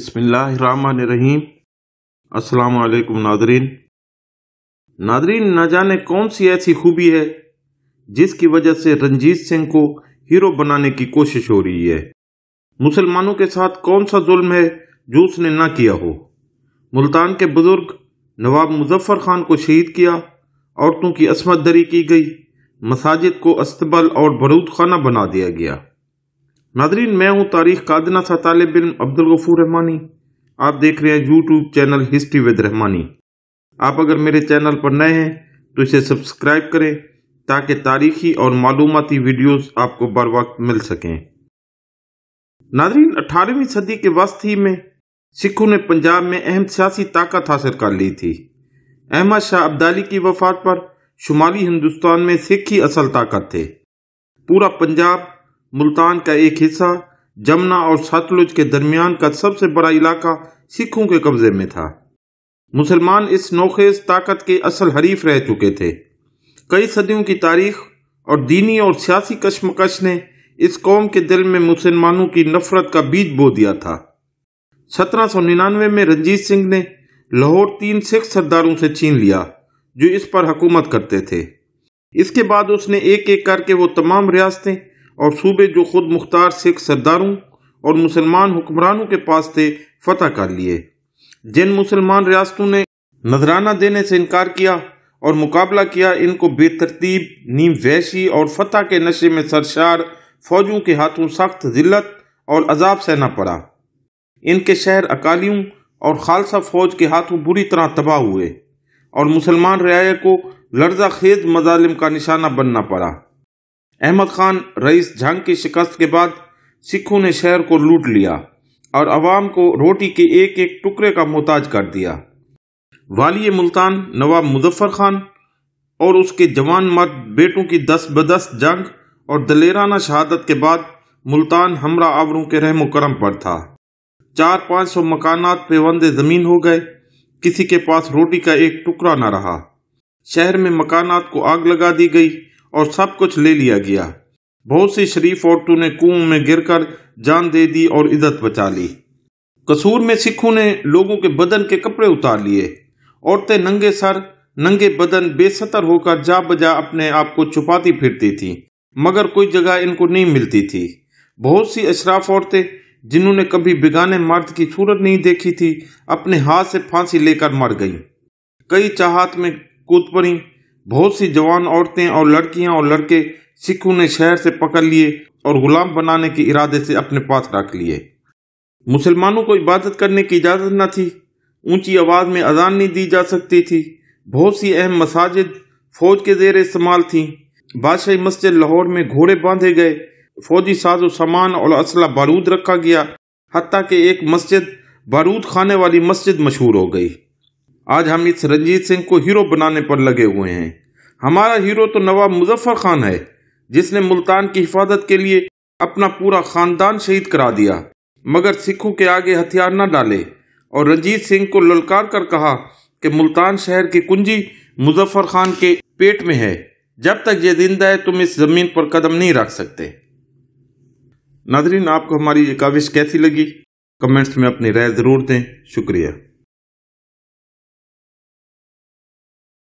अस्सलाम वालेकुम Nadreen Nadreen ना जाने कौन सी ऐसी खूबी है जिसकी वजह से रंजीत सिंह को हीरो बनाने की कोशिश हो रही है मुसलमानों के साथ कौन सा जुल्म है जो उसने ना किया हो मुल्तान के बुज़ुर्ग नवाब मुजफ्फ़र खान को शहीद किया औरतों की असमत दरी की गई मसाजिद को अस्तबल और बरूद खाना बना दिया गया नादरीन मैं हूं तारीख कादना सा तालब इम अब्दुल गफूर रहमानी आप देख रहे हैं YouTube channel history with Rahmani आप अगर मेरे चैनल पर नए हैं तो इसे सब्सक्राइब करें ताकि तारीखी और मालूमती वीडियोस आपको बर वक्त मिल सकें नादरीन अठारहवीं सदी के वस्त ही में सिखों ने पंजाब में अहम सियासी ताकत हासिल कर ली थी अहमद शाह अब्दाली की वफात पर शुमाली हिंदुस्तान में सिख ही असल ताकत थे पूरा पंजाब मुल्तान का एक हिस्सा जमुना और सतलुज के दरमियान का सबसे बड़ा इलाका सिखों के कब्जे में था मुसलमान इस नोखेज ताकत के असल हरीफ रह चुके थे कई सदियों की तारीख और दीनी और सियासी कश्मकश ने इस कौम के दिल में मुसलमानों की नफरत का बीज बो दिया था सत्रह सौ निन्यानवे में रंजीत सिंह ने लाहौर तीन सिख सरदारों से छीन लिया जो इस पर हुकूमत करते थे इसके बाद उसने एक एक करके वो तमाम रियासतें और सूबे जो खुद मुख्तार सिख सरदारों और मुसलमान हुक्मरानों के पास थे फतह कर लिए जिन मुसलमान रियासतों ने नजराना देने से इनकार किया और मुकाबला किया इनको बेतरतीब नीम वैशी और फतह के नशे में सरशार फौजों के हाथों सख्त जिल्लत और अजाब सहना पड़ा इनके शहर अकालियों और खालसा फौज के हाथों बुरी तरह तबाह हुए और मुसलमान रियाय को लर्जा खेज मजालिम का निशाना बनना पड़ा अहमद खान रईस जंग की शिकस्त के बाद सिखों ने शहर को लूट लिया और अवाम को रोटी के एक एक टुकड़े का मोहताज कर दिया वाली मुल्तान नवाब मुजफ्फर खान और उसके जवान मर्द बेटों की दस बदस जंग और दलेराना शहादत के बाद मुल्तान हमरा आवरों के रहम करम पर था चार पाँच सौ मकानात पेवंद ज़मीन हो गए किसी के पास रोटी का एक टुकड़ा न रहा शहर में मकानात को आग लगा दी गई और सब कुछ ले लिया गया बहुत सी शरीफ औरतों ने कुओं में गिरकर जान दे दी और इज्जत बचा ली कसूर में सिखों ने लोगों के बदन के कपड़े उतार लिए औरतें नंगे सर नंगे बदन बेसतर होकर जा बजा अपने आप को छुपाती फिरती थी मगर कोई जगह इनको नहीं मिलती थी बहुत सी अशराफ औरतें जिन्होंने कभी बिगाने मर्द की सूरत नहीं देखी थी अपने हाथ से फांसी लेकर मर गईं। कई चाहत में कूद पड़ी बहुत सी जवान औरतें और लड़कियां और लड़के सिखों ने शहर से पकड़ लिए और गुलाम बनाने के इरादे से अपने पास रख लिए मुसलमानों को इबादत करने की इजाज़त न थी ऊंची आवाज़ में अजान नहीं दी जा सकती थी बहुत सी अहम मसाजिद फौज के जेर इस्तेमाल थी बादशाही मस्जिद लाहौर में घोड़े बांधे गए फौजी साजो सामान और असला बारूद रखा गया हती कि एक मस्जिद बारूद खाने वाली मस्जिद मशहूर हो गई आज हम इस रंजीत सिंह को हीरो बनाने पर लगे हुए हैं हमारा हीरो तो नवाब मुजफ्फर खान है जिसने मुल्तान की हिफाजत के लिए अपना पूरा खानदान शहीद करा दिया मगर सिखों के आगे हथियार न डाले और रंजीत सिंह को ललकार कर कहा कि मुल्तान शहर की कुंजी मुजफ्फर खान के पेट में है जब तक ये जिंदा है तुम इस जमीन पर कदम नहीं रख सकते नादरीन आपको हमारी ये काविश कैसी लगी कमेंट्स में अपनी राय ज़रूर दें शुक्रिया